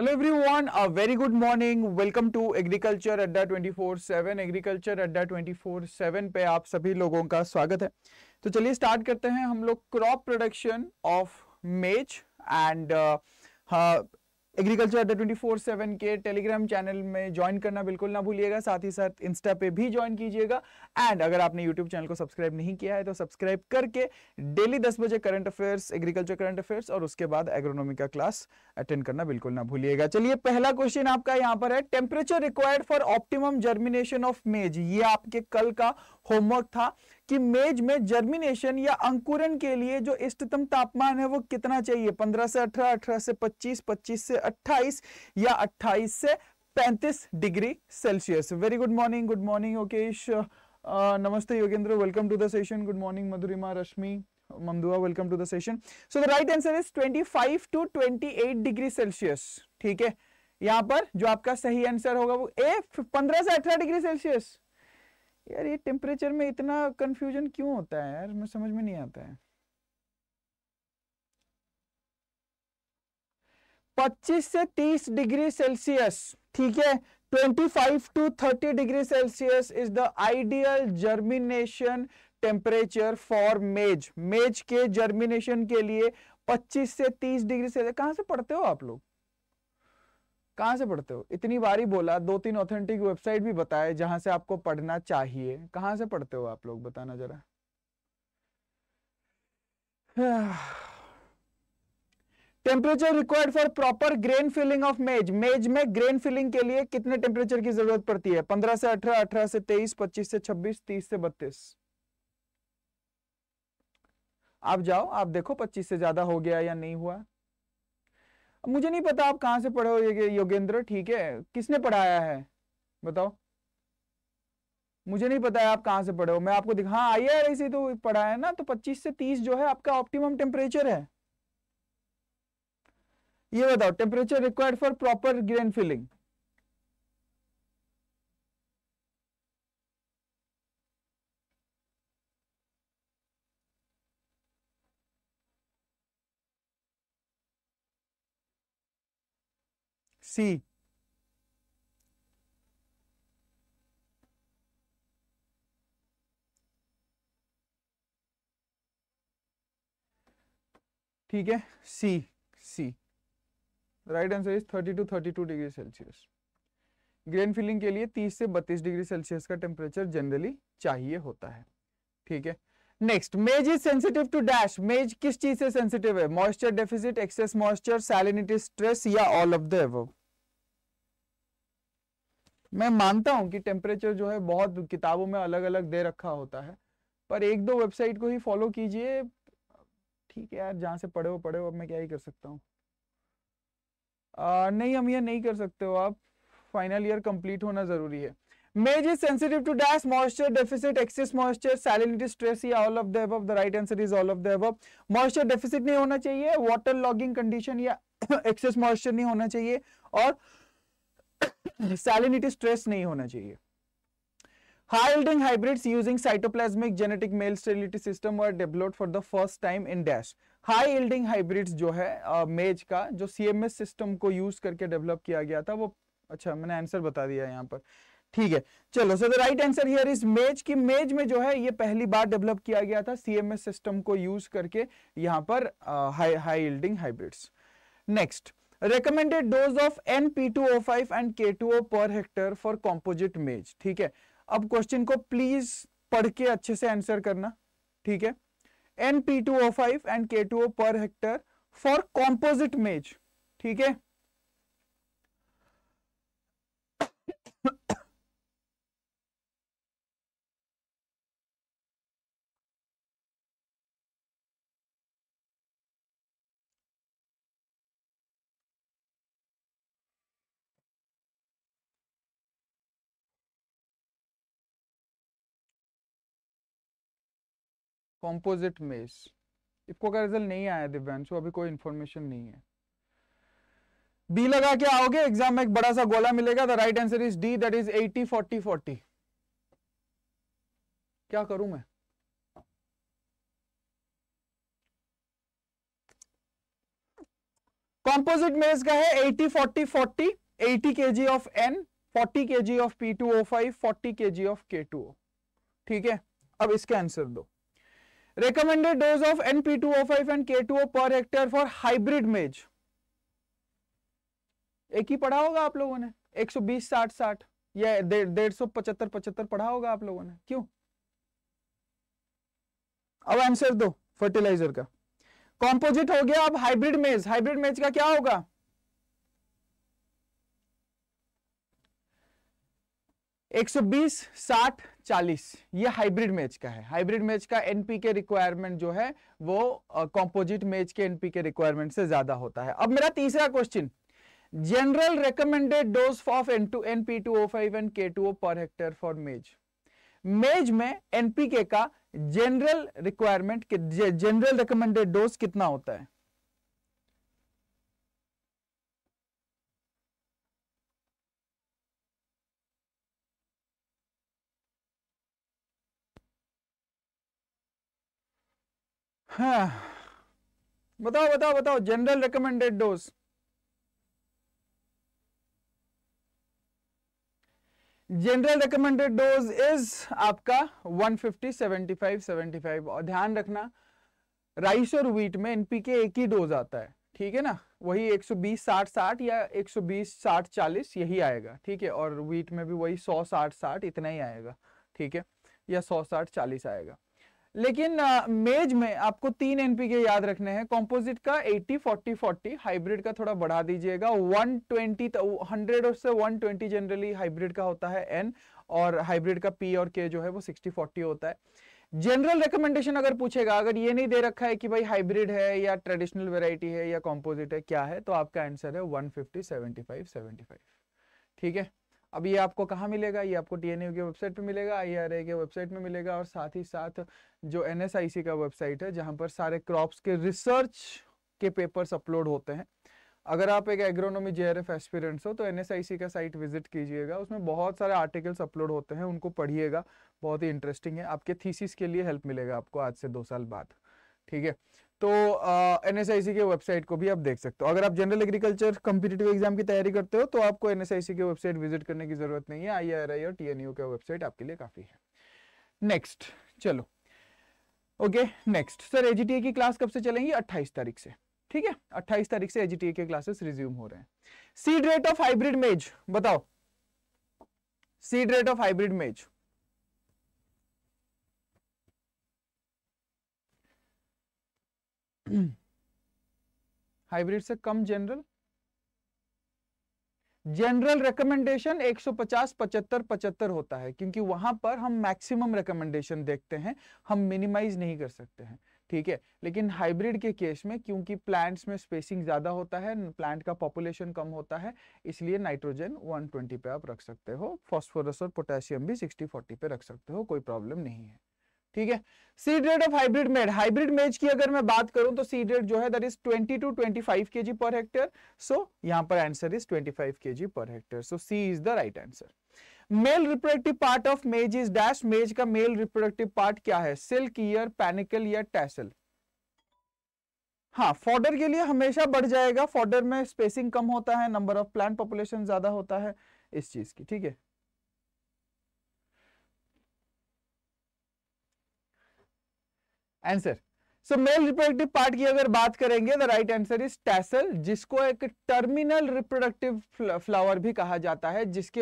Hello everyone uh very good morning welcome to agriculture Adda 24/7 agriculture Adda 24/7 पे आप सभी लोगों का स्वागत है तो चलिए स्टार्ट करते हैं हम लोग crop production of maize and agriculture Adda twenty four seven के टेलीग्राम चैनल में ज्वाइन करना बिल्कुल ना भूलिएगा साथ ही साथ इंस्टा पे भी ज्वाइन कीजिएगा एंड अगर आपने यूट्यूब चैनल को सब्सक्राइब नहीं किया है तो सब्सक्राइब करके डेली दस बजे current affairs agriculture current affairs और उसके बाद एग्रोनॉमी का क्लास अटेंड करना बिल्कुल ना भूलिएगा चलिए पहला क्वेश्चन आपका यहाँ पर है temperature required for optimum germination of maize ये आपके कल का होमवर्क था कि मेज में जर्मिनेशन या अंकुरन के लिए जो इष्टतम तापमान है वो कितना चाहिए 15 से 18, 18 से 25, 25 से 28 या 28 से 35 degree Celsius very good morning good morning ओकेश नमस्ते Yogendra welcome to the session good morning Madhurima Rashmi Mandua welcome to the session so the right answer is 25 to 28 degree Celsius ठीक है यहां पर जो आपका सही आंसर होगा वो ए 15 से 18 डिग्री सेल्सियस यार ये टेम्परेचर में इतना कंफ्यूजन क्यों होता है यार मैं समझ में नहीं आता है पच्चीस से तीस डिग्री सेल्सियस ठीक है 25 to 30 degree Celsius is the ideal germination temperature for maize maize के जर्मिनेशन के लिए 25 से 30 डिग्री सेल्सियस कहां से पढ़ते हो आप लोग कहाँ से पढ़ते हो इतनी बारी बोला दो तीन ऑथेंटिक वेबसाइट भी बताए जहां से आपको पढ़ना चाहिए कहाँ से पढ़ते हो आप लोग बताना जरा temperature required for proper grain filling of maize maize में ग्रेन फिलिंग के लिए कितने टेम्परेचर की जरूरत पड़ती है पंद्रह से अठारह अठारह से तेईस पच्चीस से छब्बीस तीस से बत्तीस आप जाओ आप देखो पच्चीस से ज्यादा हो गया या नहीं हुआ मुझे नहीं पता आप कहाँ से पढ़े हो ये योगेंद्र ठीक है किसने पढ़ाया है बताओ मुझे नहीं पता है आप कहाँ से पढ़े हो मैं आपको दिखा हाँ आई आर आई तो पढ़ा है ना तो 25 से 30 जो है आपका ऑप्टिमम टेम्परेचर है ये बताओ temperature required for proper grain filling C. ठीक है C C right answer is 30 to degree Celsius grain filling के लिए 30 से 32 डिग्री सेल्सियस का टेम्परेचर जनरली चाहिए होता है ठीक है नेक्स्ट मेज इज सेंसिटिव टू डैश मेज किस चीज से सेंसिटिव है moisture deficit excess moisture salinity stress या ऑल ऑफ द एबव मैं मानता हूं कि टेम्परेचर जो है बहुत किताबों में अलग अलग दे रखा होता है पर एक दो वेबसाइट को ही फॉलो कीजिए ठीक है यार जहां से पढ़े हो पढ़े हो अब मैं क्या ही कर सकता हूँ नहीं हम ये नहीं कर सकते हो आप फाइनल ईयर कंप्लीट होना जरूरी है maize is sensitive to dash moisture deficit excess moisture salinity stress या all of the above the right answer is all of the above moisture deficit नहीं होना चाहिए वाटर लॉगिंग कंडीशन या excess moisture नहीं होना चाहिए और सैलिनिटी स्ट्रेस नहीं होना चाहिए Hilding hybrids using cytoplasmic genetic male sterility system were developed for the first time in dash high yielding hybrids जो है मेज uh, का जो सीएमएस सिस्टम को यूज करके डेवलप किया गया था वो अच्छा मैंने आंसर बता दिया यहाँ पर ठीक है चलो so the right answer here is maize की मेज में जो है ये पहली बार डेवलप किया गया था सीएमएस सिस्टम को यूज करके यहाँ पर high high yielding hybrids next recommended dose of N P two O five and K two O per hectare for composite मेज ठीक है अब क्वेश्चन को प्लीज पढ़ के अच्छे से आंसर करना ठीक है N P two O five and K two O per hectare for composite मेज ठीक है कॉम्पोजिट मेस इफको का रिजल्ट नहीं आया दिव्यांशु अभी कोई इंफॉर्मेशन नहीं है बी लगा के आओगे एग्जाम में एक बड़ा सा गोला मिलेगा the right answer is D that is eighty forty forty क्या करूं मैं कॉम्पोजिट मेज का है 80 40 40 80 G of forty 40 G of P two O forty K G of के टू ओ ठीक है अब इसके आंसर दो recommended dose of np2o5 and k2o per hectare for hybrid maize एक ही पढ़ा होगा आप लोगों ने 120 60 60 या डेढ़ सौ पचहत्तर पचहत्तर पढ़ा होगा आप लोगों ने क्यों अब आंसर दो फर्टिलाइजर का कॉम्पोजिट हो गया अब हाइब्रिड मेज हाइब्रिड मेज का क्या होगा एक सौ बीस साठ चालीस ये हाइब्रिड मैच का है हाइब्रिड मैच का एनपी के रिक्वायरमेंट जो है वो कॉम्पोजिट मैच के एनपी के रिक्वायरमेंट से ज्यादा होता है अब मेरा तीसरा question general recommended dose of N two N P two O five and K two O per hectare for maize maize में एनपीके का general requirement general recommended dose कितना होता है हाँ बताओ बताओ बताओ general recommended dose general recommended dose is आपका 150 75 75 और ध्यान रखना राइस और व्हीट में एनपीके एक ही डोज आता है ठीक है ना वही 120 60 60 या 120 60 40 यही आएगा ठीक है और व्हीट में भी वही 100 60 60 इतना ही आएगा ठीक है या 100 60 40 आएगा लेकिन मेज में आपको तीन एनपीके याद रखने हैं कॉम्पोजिट का 80 40 40 हाइब्रिड का थोड़ा बढ़ा दीजिएगा 120 100 तो और से 120 जनरली हाइब्रिड का होता है एन और हाइब्रिड का पी और के जो है वो 60 40 होता है जनरल रिकमेंडेशन अगर पूछेगा अगर ये नहीं दे रखा है कि भाई हाइब्रिड है या ट्रेडिशनल वेराइटी है या कॉम्पोजिट है क्या है तो आपका आंसर है वन फिफ्टी ठीक है अब ये आपको कहाँ मिलेगा ये आपको टी की वेबसाइट पे मिलेगा आई के वेबसाइट में मिलेगा और साथ ही साथ जो एन का वेबसाइट है जहाँ पर सारे क्रॉप्स के रिसर्च के पेपर्स अपलोड होते हैं अगर आप एक एग्रोनॉमी जे एस्पिरेंट्स हो तो एन का साइट विजिट कीजिएगा उसमें बहुत सारे आर्टिकल्स अपलोड होते हैं उनको पढ़िएगा बहुत ही इंटरेस्टिंग है आपके थीसिस के लिए हेल्प मिलेगा आपको आज से दो साल बाद ठीक है तो एन uh, के वेबसाइट को भी आप देख सकते हो अगर आप जनरल एग्रीकल्चर कम्पिटेटिव एग्जाम की तैयारी करते हो तो आपको एन की वेबसाइट विजिट करने की जरूरत नहीं है आई आर आई और टी एन यू का वेबसाइट आपके लिए काफी है नेक्स्ट चलो ओके नेक्स्ट सर एजीटीए की क्लास कब से चलेंगी 28 तारीख से ठीक है 28 तारीख से एजीटीए के क्लासेस रिज्यूम हो रहे हैं seed rate of hybrid maize बताओ seed rate of hybrid maize hybrid से कम जनरल जनरल रिकमेंडेशन 150 75 75 होता है क्योंकि वहां पर हम मैक्सिमम रिकमेंडेशन देखते हैं हम मिनिमाइज नहीं कर सकते हैं ठीक है लेकिन हाइब्रिड के केस में क्योंकि प्लांट्स में स्पेसिंग ज्यादा होता है प्लांट का पॉपुलेशन कम होता है इसलिए नाइट्रोजन 120 पे आप रख सकते हो फास्फोरस और पोटेशियम भी 60 40 पे रख सकते हो कोई प्रॉब्लम नहीं है ठीक है seed rate of hybrid maize hybrid maize की अगर मैं बात करूं तो सीड रेट जो है that is 20 to 25 KG per hectare so यहां पर answer is 25 KG per hectare so C is the right answer male reproductive part of maize is dash maize का मेल रिप्रोडक्टिव पार्ट क्या है silk ear panicle या tassel हाँ fodder के लिए हमेशा बढ़ जाएगा फॉर्डर में स्पेसिंग कम होता है नंबर ऑफ प्लांट पॉपुलेशन ज्यादा होता है इस चीज की ठीक है answer so male reproductive part की अगर बात करेंगे the right answer is tassel जिसको एक टर्मिनल रिप्रोडक्टिव फ्लावर भी कहा जाता है जिसके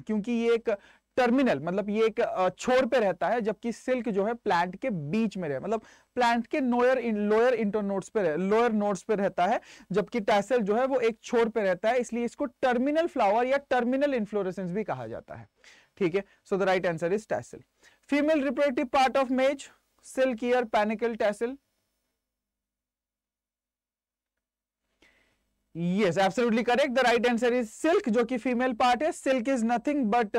क्योंकि ये एक टर्मिनल मतलब ये एक छोर पे रहता है जबकि सिल्क जो है प्लांट के बीच में रहे मतलब प्लांट के नोयर इन लोअर इंटरनोड्स पे लोअर नोड्स पे रहता है जबकि टैसल जो है वो एक छोर पे रहता है इसलिए इसको टर्मिनल फ्लावर या टर्मिनल इन्फ्लोरेसेंस भी कहा जाता है ठीक है so the right answer is tassel female reproductive part of maize silk ear panicle tassel yes absolutely correct the right answer is silk जो कि फीमेल पार्ट है silk is nothing but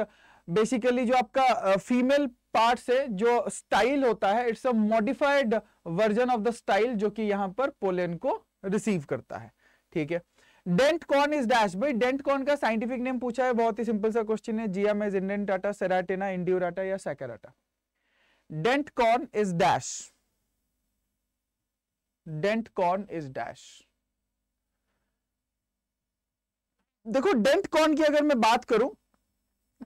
basically जो आपका फीमेल uh, पार्ट से जो style होता है it's a modified version of the style जो कि यहां पर पोलन को रिसीव करता है ठीक है डेंट कॉर्न इज डैश भाई डेंट कॉर्न का साइंटिफिक नेम पूछा है बहुत ही सिंपल सा क्वेश्चन है जिया मेज इंडन सेराटेना इंडियोराटा या सैकेराटा dent corn is dash dent corn is dash देखो डेंट कॉर्न की अगर मैं बात करूं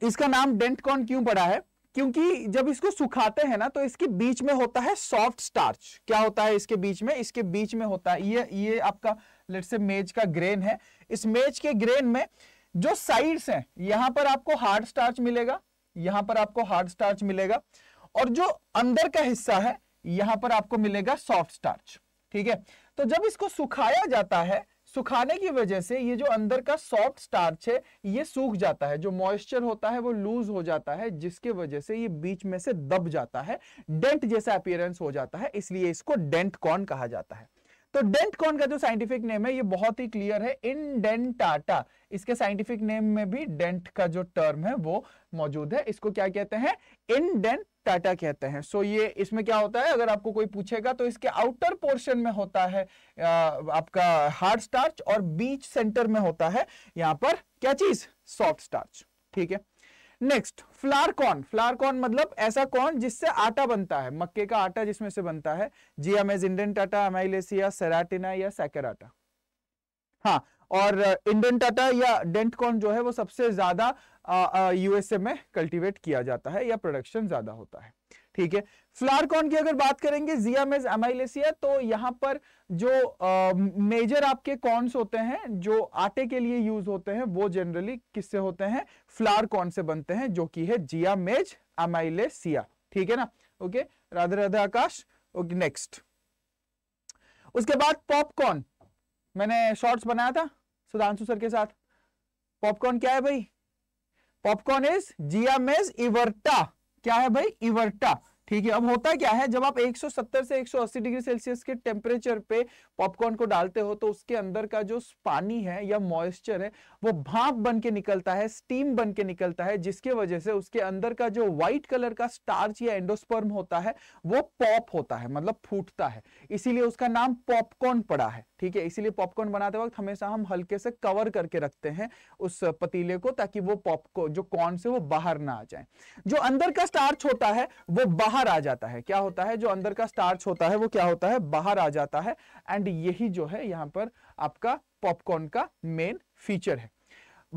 इसका नाम डेंट कॉर्न क्यों पड़ा है क्योंकि जब इसको सुखाते हैं ना तो इसके बीच में होता है सॉफ्ट स्टार्च क्या होता है इसके बीच में इसके बीच में होता है ये ये आपका लेट से मेज का ग्रेन है इस मेज के ग्रेन में जो साइड्स हैं यहां पर आपको हार्ड स्टार्च मिलेगा यहां पर आपको हार्ड स्टार्च मिलेगा और जो अंदर का हिस्सा है यहां पर आपको मिलेगा सॉफ्ट स्टार्च ठीक है तो जब इसको सुखाया जाता है सुखाने की वजह से ये जो अंदर का सॉफ्ट स्टार्च है ये सूख जाता है जो मॉइस्चर होता है वो लूज हो जाता है जिसके वजह से ये बीच में से दब जाता है डेंट जैसा अपियरेंस हो जाता है इसलिए इसको डेंट कॉन कहा जाता है तो डेंट कॉन का जो साइंटिफिक नेम है ये बहुत ही क्लियर है इनडेंटाटा इसके साइंटिफिक नेम में भी डेंट का जो टर्म है वो मौजूद है इसको क्या कहते हैं इनडेंट टाटा कहते हैं सो so ये इसमें क्या होता है अगर आपको कोई पूछेगा तो इसके आउटर पोर्शन में होता है आपका हार्ड स्टार्च और बीच सेंटर में होता है यहां पर क्या चीज सॉफ्ट स्टार्च ठीक है next flour corn flour corn मतलब ऐसा कॉर्न जिससे आटा बनता है मक्के का आटा जिसमें से बनता है जियामेज इंडियन टाटा एमाइलेसिया सेराटिना या सैकेराटा हाँ और इंडन टाटा या डेंट कॉर्न जो है वो सबसे ज्यादा यूएसए में कल्टीवेट किया जाता है या प्रोडक्शन ज्यादा होता है ठीक है फ्लावर कॉर्न की अगर बात करेंगे जियामेज एमाइलेसिया तो यहाँ पर जो मेजर आपके कॉर्न्स होते हैं जो आटे के लिए यूज होते हैं वो जनरली किससे होते हैं फ्लावर कॉर्न से बनते हैं जो कि है जियामेज एमाइलेसिया ठीक है ना okay Radhe Radhe Akash okay next उसके बाद पॉपकॉर्न मैंने शॉर्ट्स बनाया था सुधांशु सर के साथ पॉपकॉर्न क्या है भाई पॉपकॉर्न इज जियामेज इवर्टा क्या है भाई इवर्टा ठीक है अब होता क्या है जब आप 170 से 180 डिग्री सेल्सियस के टेम्परेचर पे पॉपकॉर्न को डालते हो तो उसके अंदर का जो पानी है या मॉइस्चर है वो भाप बन के निकलता है स्टीम बन के निकलता है जिसके वजह से उसके अंदर का जो व्हाइट कलर का स्टार्च या एंडोस्पर्म होता है वो पॉप होता है मतलब फूटता है इसीलिए उसका नाम पॉपकॉर्न पड़ा है ठीक है इसीलिए पॉपकॉर्न बनाते वक्त हमेशा हम हल्के से कवर करके रखते हैं उस पतीले को ताकि वो पॉपकॉर्न जो कॉर्न से वो बाहर ना आ जाए जो अंदर का स्टार्च होता है वो बाहर बाहर आ जाता है क्या होता है जो अंदर का स्टार्च होता है वो क्या होता है बाहर आ जाता है एंड यही जो है यहाँ पर आपका पॉपकॉर्न का मेन फीचर है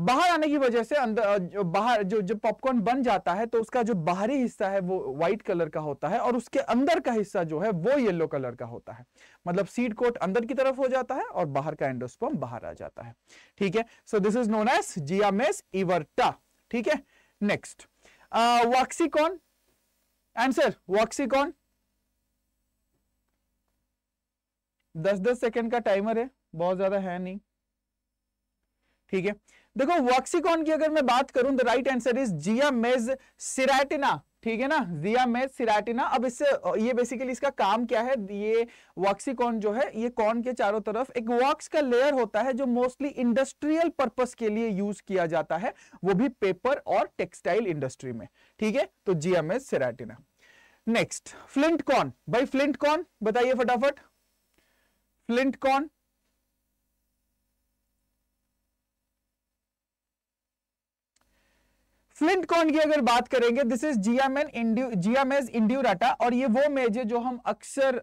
बाहर आने की वजह से अंदर जो बाहर जो जब पॉपकॉर्न बन जाता है तो उसका जो बाहरी हिस्सा है वो व्हाइट कलर का होता है और उसके अंदर का हिस्सा जो है वो येलो कलर का होता है मतलब सीड कोट अंदर की तरफ हो जाता है और बाहर का एंडोस्पर्म बाहर आ जाता है ठीक है so this is known as जियामेस इवर्टा ठीक है नेक्स्ट वाक्सिकॉन आंसर वॉक्सिकॉन दस दस सेकेंड का टाइमर है बहुत ज्यादा है नहीं ठीक है देखो वॉक्सीकॉन की अगर मैं बात करूं द राइट आंसर इज जिया मेज सिराटिना ठीक है ना जिया में सिराटिना अब इससे ये बेसिकली इसका काम क्या है ये वॉक्सिकॉन जो है ये कॉन के चारों तरफ एक वॉक्स का लेयर होता है जो मोस्टली इंडस्ट्रियल पर्पस के लिए यूज किया जाता है वो भी पेपर और टेक्सटाइल इंडस्ट्री में ठीक है तो जिया में सिराटिना नेक्स्ट फ्लिंट कॉन भाई फ्लिंट कॉन बताइए फटाफट फ्लिंट कॉन फ्लिंट कॉन की अगर बात करेंगे दिस इज जियामेन इंड्यू जियामेज इंड्यूराटा और ये वो मेज है जो हम अक्सर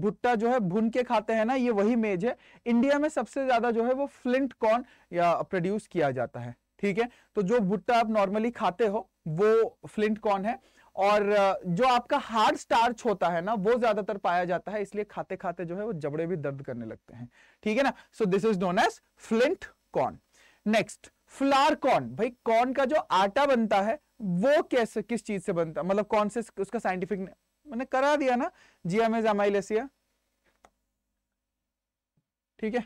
भुट्टा जो है भुन के खाते हैं ना ये वही मेज है इंडिया में सबसे ज्यादा जो है वो फ्लिंट कॉर्न प्रोड्यूस किया जाता है ठीक है तो जो भुट्टा आप नॉर्मली खाते हो वो फ्लिंट कॉर्न है और जो आपका हार्ड स्टार्च होता है ना वो ज्यादातर पाया जाता है इसलिए खाते खाते जो है वो जबड़े भी दर्द करने लगते हैं ठीक है ना so this is known as flint corn next flour corn भाई कॉर्न का जो आटा बनता है वो कैसे किस चीज से बनता है मतलब कौन से उसका साइंटिफिक मैंने करा दिया ना जिया में अमाइलेसिया ठीक है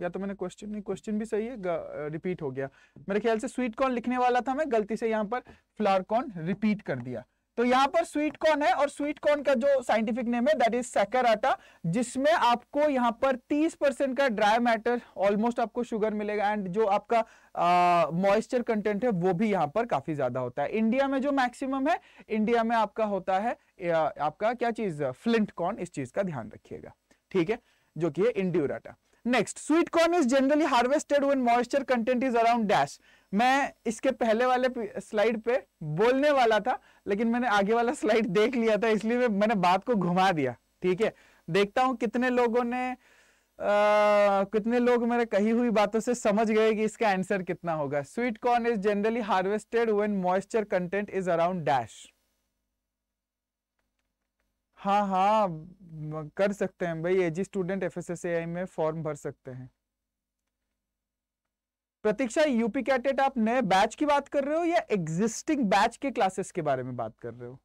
या तो मैंने क्वेश्चन नहीं क्वेश्चन भी सही है रिपीट हो गया मेरे ख्याल से स्वीट कॉर्न लिखने वाला था मैं गलती से यहां पर फ्लार कॉर्न रिपीट कर दिया तो यहाँ पर स्वीट कॉर्न है और स्वीट कॉर्न का जो साइंटिफिक नेम है दैट इज आटा जिसमें आपको यहाँ पर 30 परसेंट का ड्राई मैटर ऑलमोस्ट आपको शुगर मिलेगा एंड जो आपका मॉइस्चर कंटेंट है वो भी यहाँ पर काफी ज्यादा होता है इंडिया में जो मैक्सिमम है इंडिया में आपका होता है आपका क्या चीज फ्लिंट कॉर्न इस चीज का ध्यान रखिएगा ठीक है जो कि है राटा next sweet corn is generally harvested when moisture content is around dash मैं इसके पहले वाले स्लाइड पे बोलने वाला था लेकिन मैंने आगे वाला स्लाइड देख लिया था इसलिए मैंने बात को घुमा दिया ठीक है देखता हूँ कितने लोगों ने आ, कितने लोग मेरे कही हुई बातों से समझ गए कि इसका आंसर कितना होगा sweet corn is generally harvested when moisture content is around dash हाँ हाँ कर सकते हैं भाई एजी स्टूडेंट एफ एस में फॉर्म भर सकते हैं प्रतीक्षा यूपी कैटेट आप नए बैच की बात कर रहे हो या एग्जिस्टिंग बैच के क्लासेस के बारे में बात कर रहे हो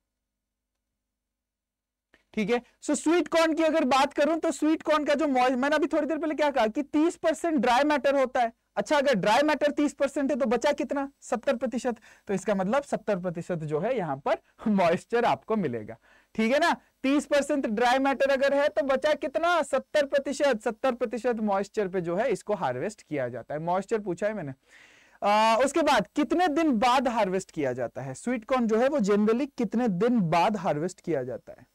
ठीक है सो स्वीट कॉर्न की अगर बात करूं तो स्वीट कॉर्न का जो मॉइस मैंने अभी थोड़ी देर पहले क्या कहा कि 30 परसेंट ड्राई मैटर होता है अच्छा अगर ड्राई मैटर 30 परसेंट है तो बचा कितना 70 प्रतिशत तो इसका मतलब 70 प्रतिशत जो है यहां पर मॉइस्चर आपको मिलेगा ठीक है ना 30 परसेंट ड्राई मैटर अगर है तो बचा कितना 70 प्रतिशत सत्तर प्रतिशत मॉइस्चर पे जो है इसको हार्वेस्ट किया जाता है मॉइस्चर पूछा है मैंने आ, उसके बाद कितने दिन बाद हार्वेस्ट किया जाता है स्वीट कॉर्न जो है वो जनरली कितने दिन बाद हार्वेस्ट किया जाता है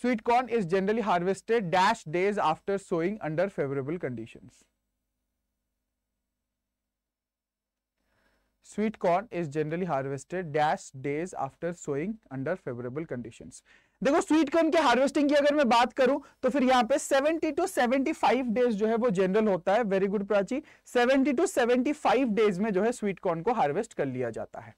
sweet corn is generally harvested dash days after sowing under favourable conditions Sweet corn is generally harvested dash days after sowing under favorable conditions. देखो स्वीट कॉर्न की हार्वेस्टिंग की अगर मैं बात करूं तो फिर यहाँ पे 70 टू 75 डेज जो है वो जनरल होता है very good Prachi 70 to 75 days में जो है स्वीट कॉर्न को हार्वेस्ट कर लिया जाता है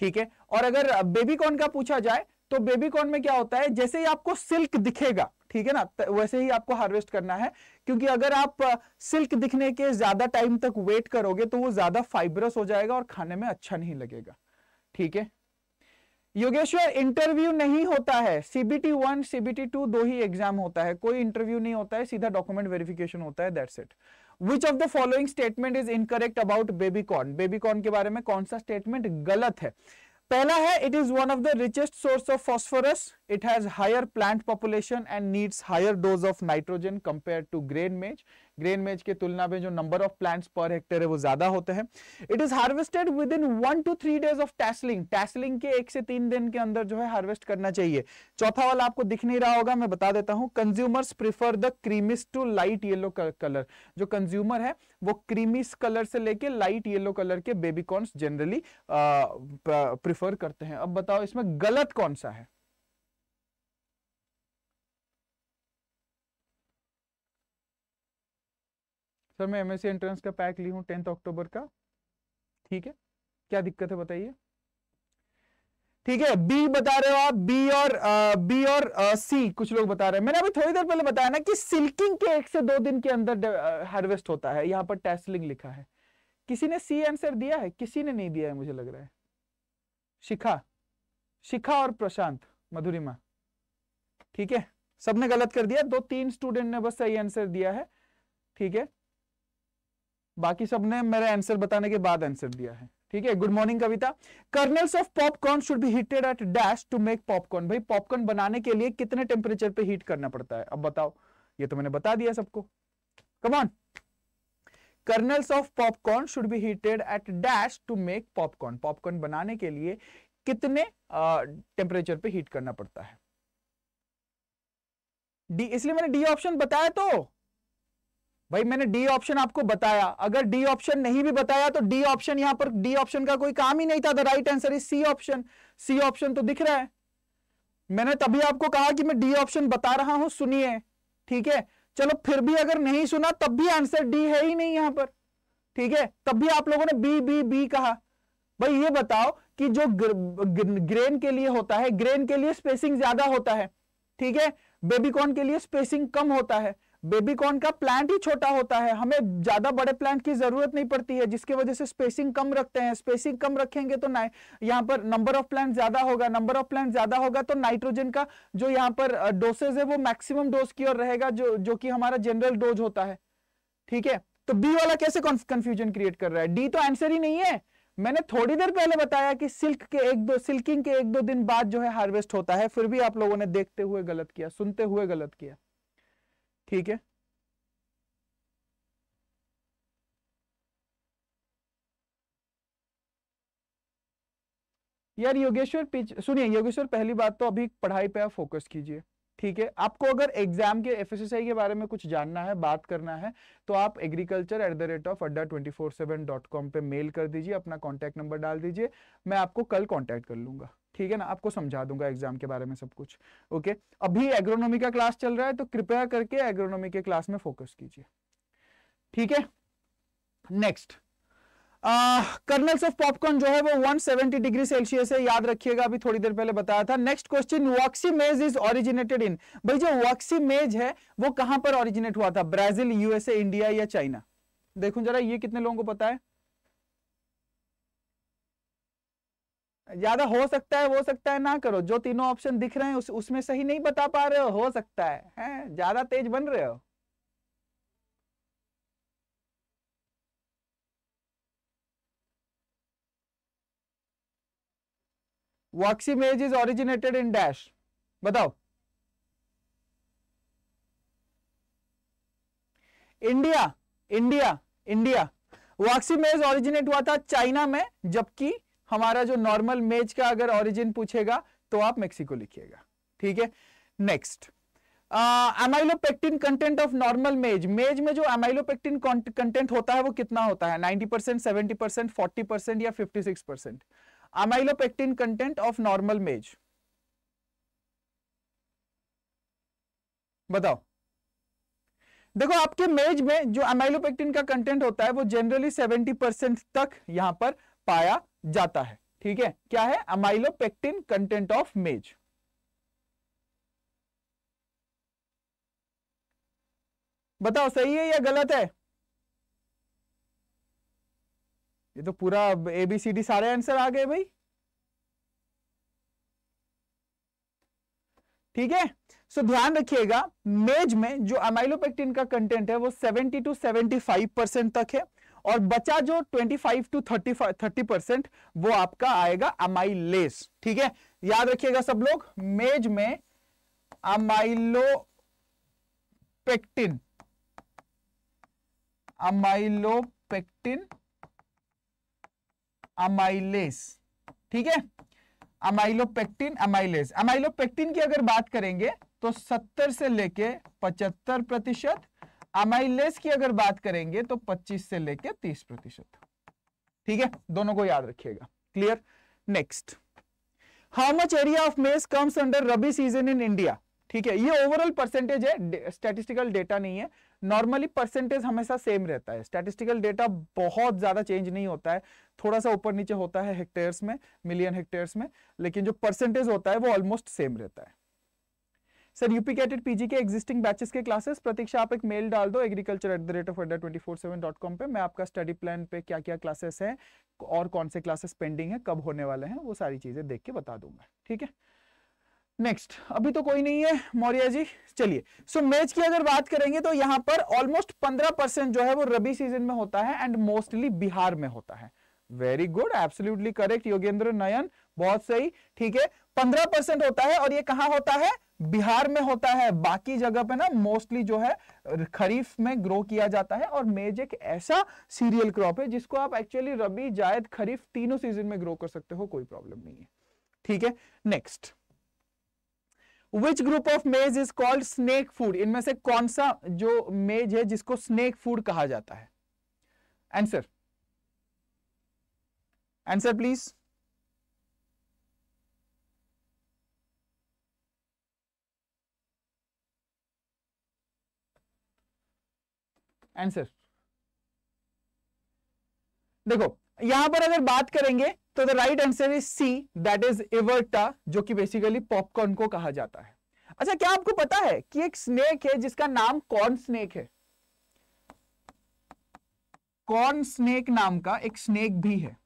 ठीक है और अगर बेबी कॉर्न का पूछा जाए तो बेबी कॉर्न में क्या होता है जैसे ही आपको सिल्क दिखेगा ठीक है ना वैसे ही आपको हार्वेस्ट करना है क्योंकि अगर आप सिल्क दिखने के ज्यादा टाइम तक वेट करोगे तो वो ज्यादा फाइबरस हो जाएगा और खाने में अच्छा नहीं लगेगा ठीक है योगेश्वर इंटरव्यू नहीं होता है सीबीटी वन सीबीटी टू दो ही एग्जाम होता है कोई इंटरव्यू नहीं होता है सीधा डॉक्यूमेंट वेरिफिकेशन होता है that's it which of the following statement is incorrect about baby corn baby corn के बारे में कौन सा स्टेटमेंट गलत है पहला है it is one of the richest source of phosphorus it has higher plant population and needs higher dose of nitrogen compare to grain maize grain maize के तुलना में जो number of plants per hectare है वो ज्यादा होते हैं it is harvested within one two three days of tasseling tasseling के एक से तीन दिन के अंदर जो है हार्वेस्ट करना चाहिए चौथा वाला आपको दिख नहीं रहा होगा मैं बता देता हूं consumers prefer the creamish to light yellow colour जो कंज्यूमर है वो क्रीमिस कलर से लेके लाइट येलो कलर के बेबीकॉर्न जनरली प्रिफर करते हैं अब बताओ इसमें गलत कौन सा है सर मैं एमएससी एंट्रेंस का पैक ली हूँ टेंथ अक्टूबर का ठीक है क्या दिक्कत है बताइए ठीक है बी बता रहे हो आप बी और आ, बी और आ, सी कुछ लोग बता रहे हैं मैंने अभी थोड़ी देर पहले बताया ना कि सिल्किंग के एक से दो दिन के अंदर हार्वेस्ट होता है यहाँ पर टेस्लिंग लिखा है किसी ने सी आंसर दिया है किसी ने नहीं दिया है मुझे लग रहा है शिखा शिखा और प्रशांत मधुरिमा ठीक है सबने गलत कर दिया दो तीन स्टूडेंट ने बस सही आंसर दिया है ठीक है बाकी सब ने मेरा आंसर बताने के बाद आंसर दिया है ठीक है good morning Kavita kernels of popcorn should be heated at dash to make popcorn भाई पॉपकॉर्न बनाने के लिए कितने टेम्परेचर पे हीट करना पड़ता है अब बताओ ये तो मैंने बता दिया सबको come on kernels of popcorn should be heated at dash to make popcorn popcorn बनाने के लिए कितने टेम्परेचर पे हीट करना पड़ता है डी इसलिए मैंने डी ऑप्शन बताया तो भाई मैंने डी ऑप्शन आपको बताया अगर डी ऑप्शन नहीं भी बताया तो डी ऑप्शन यहां पर डी ऑप्शन का कोई काम ही नहीं था the right answer is C option C option तो दिख रहा है मैंने तभी आपको कहा कि मैं डी ऑप्शन बता रहा हूं सुनिए ठीक है चलो फिर भी अगर नहीं सुना तब भी आंसर डी है ही नहीं यहां पर ठीक है तब भी आप लोगों ने बी बी बी कहा भाई ये बताओ कि जो ग्र, ग्र, ग्रेन के लिए होता है ग्रेन के लिए स्पेसिंग ज्यादा होता है ठीक है बेबीकॉर्न के लिए स्पेसिंग कम होता है बेबी कॉर्न का प्लांट ही छोटा होता है हमें ज्यादा बड़े प्लांट की जरूरत नहीं पड़ती है जिसकी वजह से स्पेसिंग कम रखते हैं स्पेसिंग कम रखेंगे तो ना यहाँ पर नंबर ऑफ प्लांट ज्यादा होगा नंबर ऑफ प्लांट ज्यादा होगा तो नाइट्रोजन का जो यहाँ पर डोसेज है वो मैक्सिमम डोज की ओर रहेगा जो जो कि हमारा जनरल डोज होता है ठीक है तो बी वाला कैसे कंफ्यूजन क्रिएट कर रहा है डी तो आंसर ही नहीं है मैंने थोड़ी देर पहले बताया कि सिल्क के एक दो सिल्किंग के एक दो दिन बाद जो है हार्वेस्ट होता है फिर भी आप लोगों ने देखते हुए गलत किया सुनते हुए गलत किया ठीक है यार योगेश्वर सुनिए योगेश्वर पहली बात तो अभी पढ़ाई पे आप फोकस कीजिए ठीक है आपको अगर एग्जाम के एफ के बारे में कुछ जानना है बात करना है तो आप agriculture at the rate of Adda twenty four seven dot com पर मेल कर दीजिए अपना कॉन्टैक्ट नंबर डाल दीजिए मैं आपको कल कॉन्टैक्ट कर लूंगा ठीक है ना आपको समझा दूंगा एग्जाम के बारे में सब कुछ ओके अभी एग्रोनॉमी का क्लास चल रहा है तो कृपया करके एग्रोनॉमी के क्लास में फोकस कीजिए ठीक है नेक्स्ट कर्नल्स ऑफ पॉपकॉर्न जो है वो 170 डिग्री सेल्सियस है याद रखिएगा अभी थोड़ी देर पहले बताया था next question waxy maize is originated in भाई जो वॉक्सीमेज है वो कहां पर ओरिजिनेट हुआ था ब्राजील यूएसए इंडिया या चाइना देखो जरा ये कितने लोगों को पता है ज्यादा हो सकता है हो सकता है ना करो जो तीनों ऑप्शन दिख रहे हैं उस, उसमें सही नहीं बता पा रहे हो हो सकता है, है? ज्यादा तेज बन रहे हो maize is originated in dash बताओ India India India maize originate हुआ था चाइना में जबकि हमारा जो नॉर्मल मेज का अगर ऑरिजिन पूछेगा तो आप मेक्सिको लिखिएगा ठीक है next amylopectin content of normal maize maize में जो अमाइलोपेक्टिन कंटेंट होता है वो कितना होता है 90 percent seventy percent forty percent या 56 percent amylopectin content of normal maize बताओ देखो आपके मेज में जो अमाइलोपेक्टिन का कंटेंट होता है वो जनरली 70 परसेंट तक यहां पर पाया जाता है ठीक है क्या है अमाइलोपेक्टिन कंटेंट ऑफ मेज बताओ सही है या गलत है ये तो पूरा एबीसीडी सारे आंसर आ गए भाई ठीक है सो ध्यान रखिएगा मेज में जो अमाइलोपेक्टिन का कंटेंट है वो 70 टू 75 परसेंट तक है और बचा जो 25 टू 30 30 परसेंट वो आपका आएगा अमाइलेस ठीक है याद रखिएगा सब लोग मेज में अमाइलोपेक्टिन अमाइलोपेक्टिन अमाइलेस ठीक है अमाइलोपेक्टिन अमाइलेस अमाइलोपेक्टिन की अगर बात करेंगे तो 70 से लेके 75 प्रतिशत अमाइलेस की अगर बात करेंगे तो 25 से लेकर 30 प्रतिशत ठीक है दोनों को याद रखिएगा clear next how much area of maize comes under rabi season in India ठीक है ये ओवरऑल परसेंटेज है स्टेटिस्टिकल डेटा नहीं है नॉर्मली परसेंटेज हमेशा सेम रहता है स्टैटिस्टिकल डेटा बहुत ज्यादा चेंज नहीं होता है थोड़ा सा ऊपर नीचे होता है हेक्टेयर्स में मिलियन हेक्टेयर्स में लेकिन जो परसेंटेज होता है वो ऑलमोस्ट सेम रहता है सर यूपी कैटेड पीजी के एग्जिस्टिंग बैचेस के क्लासेस प्रतीक्षा आप एक मेल डाल दो agriculture at the rate of Adda twenty four seven dot com पर मैं आपका स्टडी प्लान पे क्या क्या क्लासेस हैं और कौन से क्लासेस पेंडिंग है कब होने वाले हैं वो सारी चीजें देख के बता दूंगा ठीक है नेक्स्ट अभी तो कोई नहीं है मौर्य जी चलिए सो so, मैच की अगर बात करेंगे तो यहाँ पर ऑलमोस्ट पंद्रह परसेंट जो है वो रबी सीजन में होता है एंड मोस्टली बिहार में होता है very good absolutely correct Yogendra Nayan बहुत सही ठीक है पंद्रह परसेंट होता है और ये कहा होता है बिहार में होता है बाकी जगह पे ना मोस्टली जो है खरीफ में ग्रो किया जाता है और मेज एक ऐसा सीरियल क्रॉप है जिसको आप एक्चुअली रबी जायद खरीफ तीनों सीजन में ग्रो कर सकते हो कोई प्रॉब्लम नहीं है ठीक है next which group of maize is called snake food इनमें से कौन सा जो मेज है जिसको स्नेक फूड कहा जाता है आंसर आंसर प्लीज आंसर देखो यहां पर अगर बात करेंगे तो the right answer is C that is everta जो कि बेसिकली पॉपकॉर्न को कहा जाता है अच्छा क्या आपको पता है कि एक स्नेक है जिसका नाम कॉर्न स्नेक है कॉर्न स्नेक नाम का एक स्नेक भी है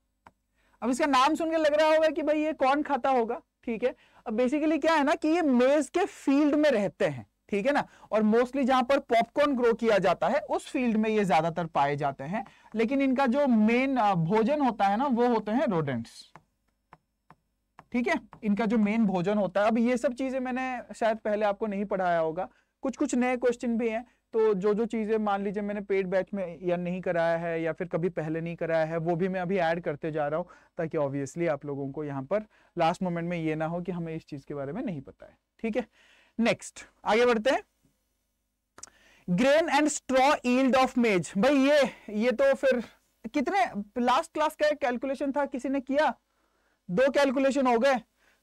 अब इसका नाम सुनकर लग रहा होगा कि भाई ये कौन खाता होगा ठीक है अब बेसिकली क्या है ना कि ये मेज के फील्ड में रहते हैं ठीक है ना और मोस्टली जहां पर पॉपकॉर्न ग्रो किया जाता है उस फील्ड में ये ज्यादातर पाए जाते हैं लेकिन इनका जो मेन भोजन होता है ना वो होते हैं रोडेंट्स ठीक है इनका जो मेन भोजन होता है अब ये सब चीजें मैंने शायद पहले आपको नहीं पढ़ाया होगा कुछ कुछ नए क्वेश्चन भी हैं तो जो जो चीज़ें मान लीजिए मैंने पेड बैच में या नहीं कराया है या फिर कभी पहले नहीं कराया है वो भी मैं अभी ऐड करते जा रहा हूं ताकि ऑब्वियसली आप लोगों को यहाँ पर लास्ट मोमेंट में ये ना हो कि हमें इस चीज़ के बारे में नहीं पता है ठीक है नेक्स्ट आगे बढ़ते हैं grain and straw yield of maize भाई ये ये तो फिर कितने लास्ट क्लास का कैलकुलेशन था किसी ने किया दो कैलकुलेशन हो गए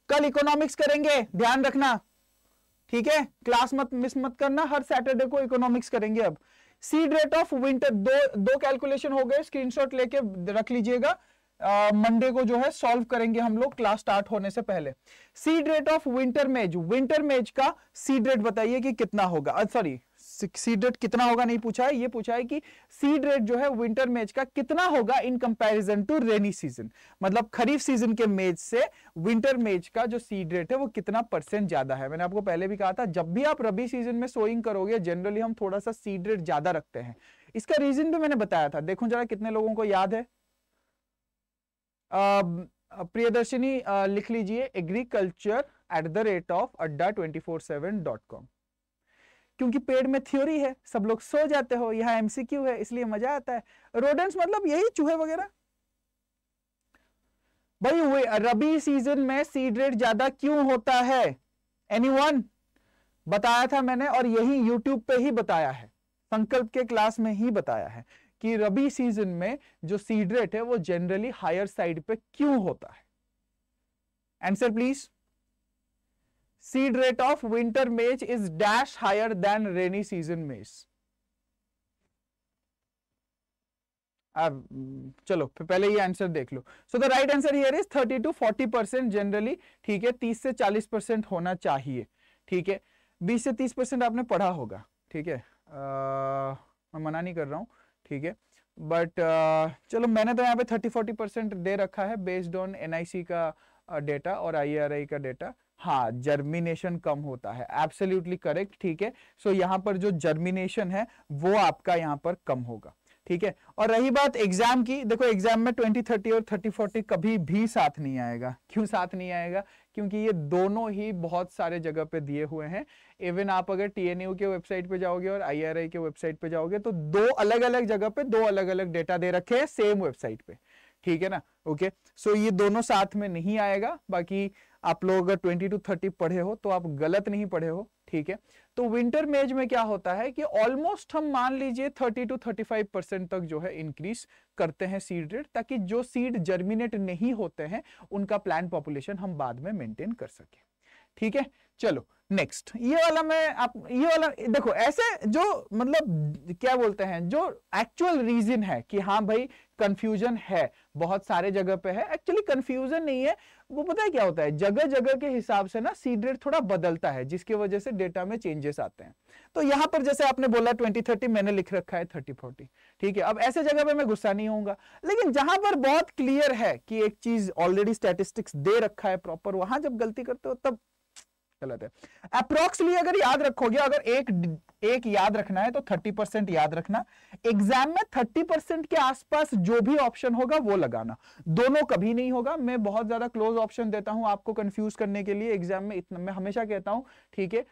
कल इकोनॉमिक्स करेंगे ध्यान रखना ठीक है क्लास मत मिस मत करना हर सैटरडे को इकोनॉमिक्स करेंगे अब सीड रेट ऑफ विंटर दो दो कैलकुलेशन हो गए स्क्रीनशॉट लेके रख लीजिएगा मंडे uh, को जो है सॉल्व करेंगे हम लोग क्लास स्टार्ट होने से पहले seed rate of winter maize winter maize का सीड रेट बताइए कि कितना होगा सॉरी सीड रेट कितना होगा नहीं पूछा है ये पूछा है कि सीड रेट जो है विंटर मेज का कितना होगा in comparison to rainy season मतलब खरीफ सीजन के मेज से विंटर मेज का जो सीड रेट है वो कितना परसेंट ज्यादा है मैंने आपको पहले भी कहा था जब भी आप रबी सीजन में सोइंग करोगे जनरली हम थोड़ा सा सीड रेट ज्यादा रखते हैं इसका रीजन भी मैंने बताया था देखो जरा कितने लोगों को याद है प्रियदर्शनी लिख लीजिए agriculture at the rate of Adda twenty four seven dot com क्योंकि पेड़ में थ्योरी है सब लोग सो जाते हो यहाँ एमसीक्यू है इसलिए मजा आता है रोडेंट्स मतलब यही चूहे वगैरह भाई वे रबी सीजन में सीड रेट ज्यादा क्यों होता है एनीवन बताया था मैंने और यही यूट्यूब पे ही बताया है संकल्प के क्लास में ही बताया है कि रबी सीजन में जो सीड रेट है वो जनरली हायर साइड पे क्यों होता है answer please seed rate of winter maize is dash higher than rainy season maize अब चलो फिर पहले ये आंसर देख लो so the right answer here is 30 to 40 percent generally ठीक है 30 से 40 परसेंट होना चाहिए ठीक है 20 से 30 परसेंट आपने पढ़ा होगा ठीक है आ, मैं मना नहीं कर रहा हूं ठीक है बट uh, चलो मैंने तो यहाँ पे थर्टी फोर्टी परसेंट दे रखा है बेस्ड ऑन एनआईसी का डेटा uh, और आईआरआई का डेटा हाँ जर्मिनेशन कम होता है एब्सोल्युटली करेक्ट ठीक है सो so, यहाँ पर जो जर्मिनेशन है वो आपका यहाँ पर कम होगा ठीक है और रही बात एग्जाम की देखो एग्जाम में ट्वेंटी थर्टी और थर्टी फोर्टी कभी भी साथ नहीं आएगा क्यों साथ नहीं आएगा क्योंकि ये दोनों ही बहुत सारे जगह पे दिए हुए हैं इवन आप अगर टीएनयू के वेबसाइट पे जाओगे और आईआरआई के वेबसाइट पे जाओगे तो दो अलग अलग जगह पे दो अलग अलग डेटा दे रखे हैं सेम वेबसाइट पे ठीक है ना ओके सो ये दोनों साथ में नहीं आएगा बाकी आप लोग अगर ट्वेंटी टू थर्टी पढ़े हो तो आप गलत नहीं पढ़े हो ठीक है तो विंटर मेज में क्या होता है कि ऑलमोस्ट हम मान लीजिए 30 टू 35 परसेंट तक जो है इंक्रीज करते हैं सीड रेट ताकि जो सीड जर्मिनेट नहीं होते हैं उनका प्लांट पॉपुलेशन हम बाद में मेंटेन कर सके ठीक है चलो नेक्स्ट ये वाला मैं आप ये वाला देखो ऐसे जो मतलब क्या बोलते हैं जो एक्चुअल रीजन है कि हाँ भाई कंफ्यूजन है बहुत सारे जगह पे है एक्चुअली कंफ्यूजन नहीं है वो पता है क्या होता है जगह जगह के हिसाब से ना सीड रेट थोड़ा बदलता है जिसकी वजह से डेटा में चेंजेस आते हैं तो यहाँ पर जैसे आपने बोला ट्वेंटी थर्टी मैंने लिख रखा है थर्टी फोर्टी ठीक है अब ऐसे जगह पे मैं गुस्सा नहीं होऊंगा लेकिन जहां पर बहुत क्लियर है कि एक चीज ऑलरेडी स्टेटिस्टिक्स दे रखा है प्रॉपर वहां जब गलती करते हो तब गलत है अप्रोक्सली अगर याद रखोगे अगर एक एक याद रखना है तो 30 परसेंट याद रखना एग्जाम में 30 परसेंट के आसपास जो भी ऑप्शन होगा वो लगाना दोनों कभी नहीं होगा मैं बहुत ज्यादा क्लोज ऑप्शन देता हूं आपको कंफ्यूज करने के लिए एग्जाम में इतना मैं हमेशा कहता हूं ठीक है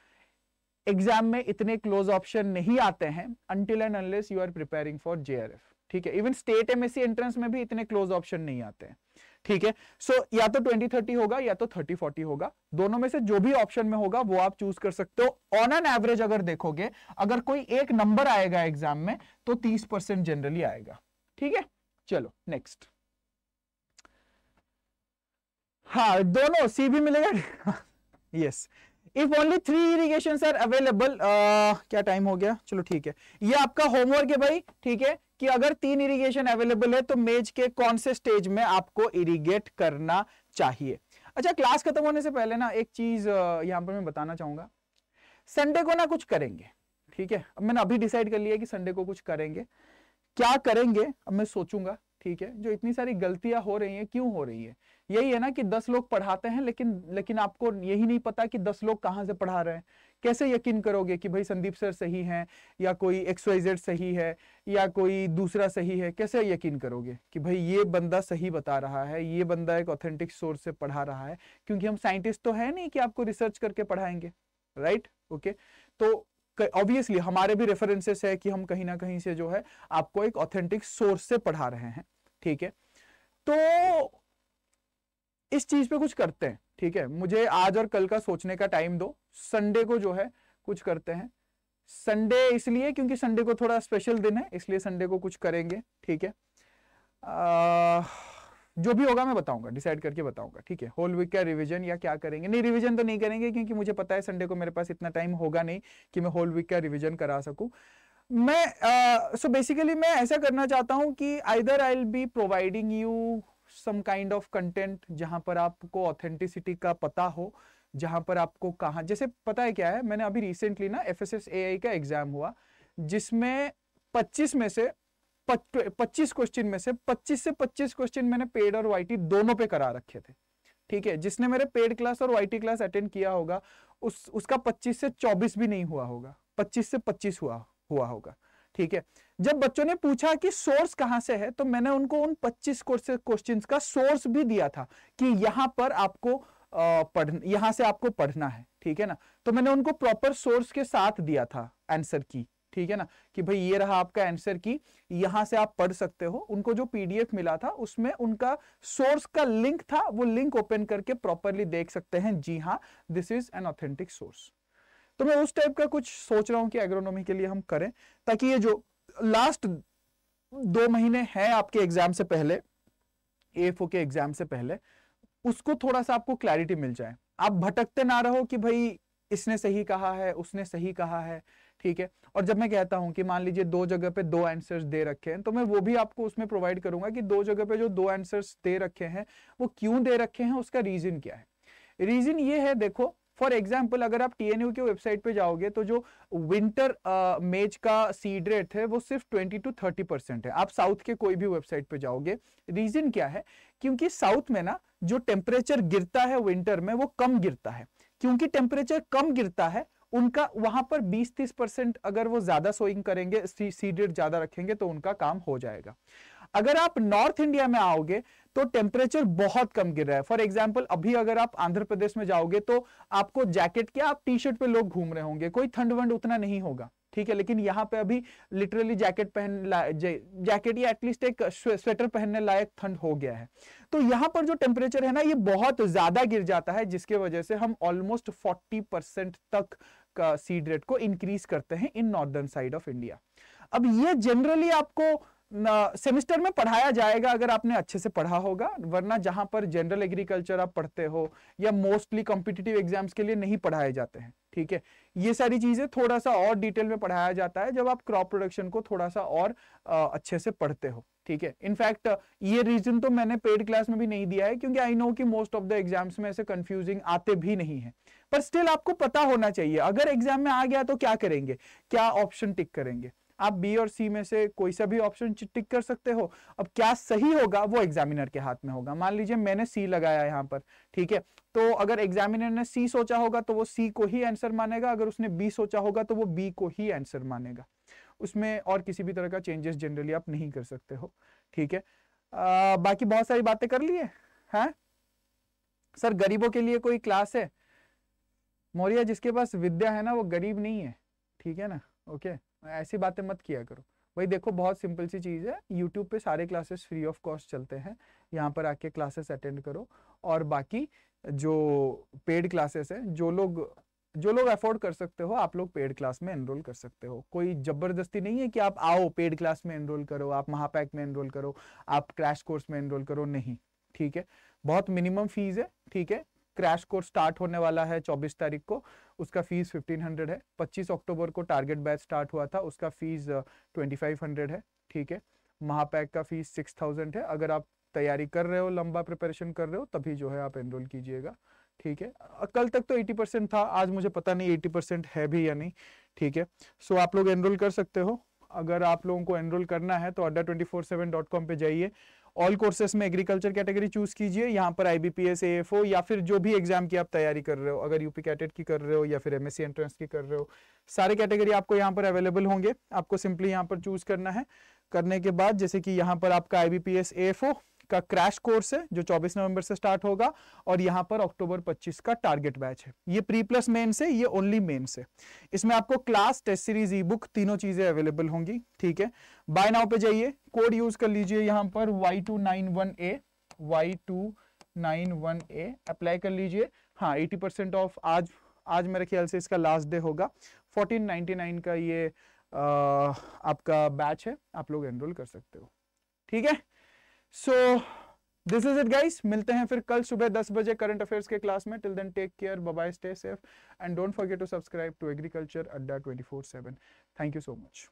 एग्जाम में इतने क्लोज ऑप्शन नहीं आते हैं until and unless you are preparing for J ठीक है इवन स्टेट एमएससी एंट्रेंस में भी इतने क्लोज ऑप्शन नहीं आते हैं ठीक है सो या तो ट्वेंटी थर्टी होगा या तो थर्टी फोर्टी होगा दोनों में से जो भी ऑप्शन में होगा वो आप चूज कर सकते हो ऑन एन एवरेज अगर देखोगे अगर कोई एक नंबर आएगा एग्जाम में तो तीस परसेंट जनरली आएगा ठीक है चलो नेक्स्ट हाँ दोनों सी भी मिलेगा yes if only three irrigation are available क्या टाइम हो गया चलो ठीक है ये आपका होमवर्क है भाई ठीक है कि अगर तीन इरिगेशन अवेलेबल है तो मेज के कौन से स्टेज में आपको इरिगेट करना चाहिए अच्छा क्लास खत्म होने से पहले ना एक चीज यहाँ पर मैं बताना चाहूंगा संडे को ना कुछ करेंगे ठीक है अब मैंने अभी डिसाइड कर लिया कि संडे को कुछ करेंगे क्या करेंगे अब मैं सोचूंगा ठीक है जो इतनी सारी गलतियां हो रही हैं क्यों हो रही है यही है ना कि दस लोग पढ़ाते हैं लेकिन लेकिन आपको यही नहीं पता कि दस लोग कहां से पढ़ा रहे हैं कैसे यकीन करोगे कि भाई संदीप सर सही हैं या कोई एक्सवाइजेड सही है या कोई दूसरा सही है कैसे यकीन करोगे कि भाई ये बंदा सही बता रहा है ये बंदा एक ऑथेंटिक सोर्स से पढ़ा रहा है क्योंकि हम साइंटिस्ट तो है नहीं कि आपको रिसर्च करके पढ़ाएंगे राइट ओके तो ऑब्वियसली हमारे भी रेफरेंसेस है कि हम कहीं ना कहीं से जो है आपको एक ऑथेंटिक सोर्स से पढ़ा रहे हैं ठीक है तो इस चीज पे कुछ करते हैं ठीक है मुझे आज और कल का सोचने का टाइम दो संडे को जो है कुछ करते हैं संडे इसलिए क्योंकि संडे को थोड़ा स्पेशल दिन है इसलिए संडे को कुछ करेंगे ठीक है आ, जो भी होगा मैं बताऊंगा डिसाइड करके बताऊंगा ठीक है होल वीक का रिवीजन या क्या करेंगे नहीं रिवीजन तो नहीं करेंगे क्योंकि मुझे पता है संडे को मेरे पास इतना टाइम होगा नहीं कि मैं होल वीक का रिविजन करा सकूं मैं सो uh, बेसिकली so मैं ऐसा करना चाहता हूं कि either I will be providing you some kind of content जहां पर आपको ऑथेंटिसिटी का पता हो जहां पर आपको कहा जैसे पता है क्या है मैंने अभी रिसेंटली ना F S S A I का एग्जाम हुआ जिसमें 25 में से 25 क्वेश्चन में से 25 से 25 क्वेश्चन मैंने पेड और वाईटी दोनों पे करा रखे थे ठीक है जिसने मेरे पेड क्लास और वाईटी क्लास अटेंड किया होगा उस उसका 25 से 24 भी नहीं हुआ होगा 25 से 25 हुआ हुआ होगा ठीक है जब बच्चों ने पूछा कि सोर्स कहां से है तो मैंने उनको उन 25 क्वेश्चन का सोर्स भी दिया था कि यहां पर आपको पढ़ यहां से आपको पढ़ना है ठीक है ना तो मैंने उनको प्रॉपर सोर्स के साथ दिया था आंसर की ठीक है ना कि भाई ये रहा आपका आंसर की यहां से आप पढ़ सकते हो उनको जो पीडीएफ मिला था उसमें उनका सोर्स का लिंक था वो लिंक ओपन करके प्रॉपरली देख सकते हैं जी हाँ this is an authentic source तो मैं उस टाइप का कुछ सोच रहा हूं कि एग्रोनॉमी के लिए हम करें ताकि ये जो लास्ट दो महीने हैं आपके एग्जाम से पहले ए के एग्जाम से पहले उसको थोड़ा सा आपको क्लैरिटी मिल जाए आप भटकते ना रहो कि भाई इसने सही कहा है उसने सही कहा है ठीक है और जब मैं कहता हूं कि मान लीजिए दो जगह पे दो आंसर्स दे रखे हैं तो मैं वो भी आपको उसमें प्रोवाइड करूंगा कि दो जगह पे जो दो आंसर्स दे रखे हैं वो क्यों दे रखे हैं उसका रीजन क्या है रीजन ये है देखो फॉर एग्जाम्पल अगर आप टीएनयू के वेबसाइट पे जाओगे तो जो विंटर मेज का सीड रेट है वो सिर्फ 20 टू 30 परसेंट है आप साउथ के कोई भी वेबसाइट पे जाओगे रीजन क्या है क्योंकि साउथ में ना जो टेम्परेचर गिरता है विंटर में वो कम गिरता है क्योंकि टेम्परेचर कम गिरता है उनका वहां पर 20-30 परसेंट अगर वो ज्यादा सोइंग करेंगे सीडेड ज्यादा रखेंगे तो उनका काम हो जाएगा अगर आप नॉर्थ इंडिया में आओगे तो टेम्परेचर बहुत कम गिर रहा है फॉर एग्जाम्पल अभी अगर आप आंध्र प्रदेश में जाओगे तो आपको जैकेट क्या आप टी शर्ट पे लोग घूम रहे होंगे कोई ठंड वंड उतना नहीं होगा ठीक है लेकिन यहाँ पे अभी लिटरली जैकेट पहन जैकेट या एटलीस्ट एक स्वेटर पहनने लायक ठंड हो गया है तो यहाँ पर जो टेम्परेचर है ना ये बहुत ज्यादा गिर जाता है जिसके वजह से हम ऑलमोस्ट 40 परसेंट तक का सीड रेट को इंक्रीज करते हैं in northern side of India अब ये जनरली आपको सेमेस्टर में पढ़ाया जाएगा अगर आपने अच्छे से पढ़ा होगा वरना जहां पर जनरल एग्रीकल्चर आप पढ़ते हो या मोस्टली कॉम्पिटिटिव एग्जाम्स के लिए नहीं पढ़ाए जाते हैं ठीक है ये सारी चीजें थोड़ा सा और डिटेल में पढ़ाया जाता है जब आप क्रॉप प्रोडक्शन को थोड़ा सा और आ, अच्छे से पढ़ते हो ठीक है इनफैक्ट ये रीजन तो मैंने पेड क्लास में भी नहीं दिया है क्योंकि आई नो कि मोस्ट ऑफ द एग्जाम्स में ऐसे कंफ्यूजिंग आते भी नहीं है पर स्टिल आपको पता होना चाहिए अगर एग्जाम में आ गया तो क्या करेंगे क्या ऑप्शन टिक करेंगे आप बी और सी में से कोई सा भी ऑप्शन टिक कर सकते हो अब क्या सही होगा वो एग्जामिनर के हाथ में होगा मान लीजिए मैंने सी लगाया यहाँ पर ठीक है तो अगर एग्जामिनर ने सी सोचा होगा तो वो सी को ही आंसर मानेगा अगर उसने बी सोचा होगा तो वो बी को ही आंसर मानेगा उसमें और किसी भी तरह का चेंजेस जनरली आप नहीं कर सकते हो ठीक है आ, बाकी बहुत सारी बातें कर लिए हैं सर गरीबों के लिए कोई क्लास है मौर्या जिसके पास विद्या है ना वो गरीब नहीं है ठीक है ना ओके ऐसी बातें मत किया करो भाई देखो बहुत सिंपल सी चीज़ है यूट्यूब पे सारे क्लासेस फ्री ऑफ कॉस्ट चलते हैं यहाँ पर आके क्लासेस अटेंड करो और बाकी जो पेड क्लासेस हैं जो लोग जो लोग अफोर्ड कर सकते हो आप लोग पेड क्लास में एनरोल कर सकते हो कोई जबरदस्ती नहीं है कि आप आओ पेड क्लास में एनरोल करो आप महापैक में एनरोल करो आप क्रैश कोर्स में एनरोल करो नहीं ठीक है बहुत मिनिमम फीस है ठीक है क्रैश कोर्स स्टार्ट होने वाला है 24 तारीख को उसका फीस 1500 है 25 अक्टूबर को टारगेट बैच स्टार्ट हुआ था उसका फीस 2500 uh, है ठीक है महापैक का फीस 6000 है अगर आप तैयारी कर रहे हो लंबा प्रिपरेशन कर रहे हो तभी जो है आप एनरोल कीजिएगा ठीक है कल तक तो 80 परसेंट था आज मुझे पता नहीं 80 परसेंट है भी या नहीं ठीक है सो आप लोग एनरोल कर सकते हो अगर आप लोगों को एनरोल करना है तो Adda twenty four seven dot com पे जाइए ऑल कोर्सेस में एग्रीकल्चर कैटेगरी चूज कीजिए यहाँ पर आईबीपीएस एएफओ या फिर जो भी एग्जाम की आप तैयारी कर रहे हो अगर यूपी कैटेट की कर रहे हो या फिर एमएससी एंट्रेंस की कर रहे हो सारे कैटेगरी आपको यहाँ पर अवेलेबल होंगे आपको सिंपली यहाँ पर चूज करना है करने के बाद जैसे कि यहाँ पर आपका आईबीपीएस एएफओ का क्रैश कोर्स है जो 24 नवंबर से स्टार्ट होगा और यहां पर अक्टूबर 25 का टारगेट बैच है ये प्री प्लस मेन से ये ओनली मेन से इसमें आपको class test series e book तीनों चीजें अवेलेबल होंगी ठीक है बाय नाउ पे जाइए कोड यूज कर लीजिए यहां पर Y two nine one A Y two nine one A apply कर लीजिए हाँ एटी परसेंट ऑफ आज आज मेरे ख्याल से इसका लास्ट डे होगा फोर्टीन नाइनटी नाइन का ये आ, आपका बैच है आप लोग एनरोल कर सकते हो ठीक है so this is it guys मिलते हैं फिर कल सुबह दस बजे करंट अफेयर्स के क्लास में till then take care bye stay safe and don't forget to subscribe to agriculture Adda twenty four seven thank you so much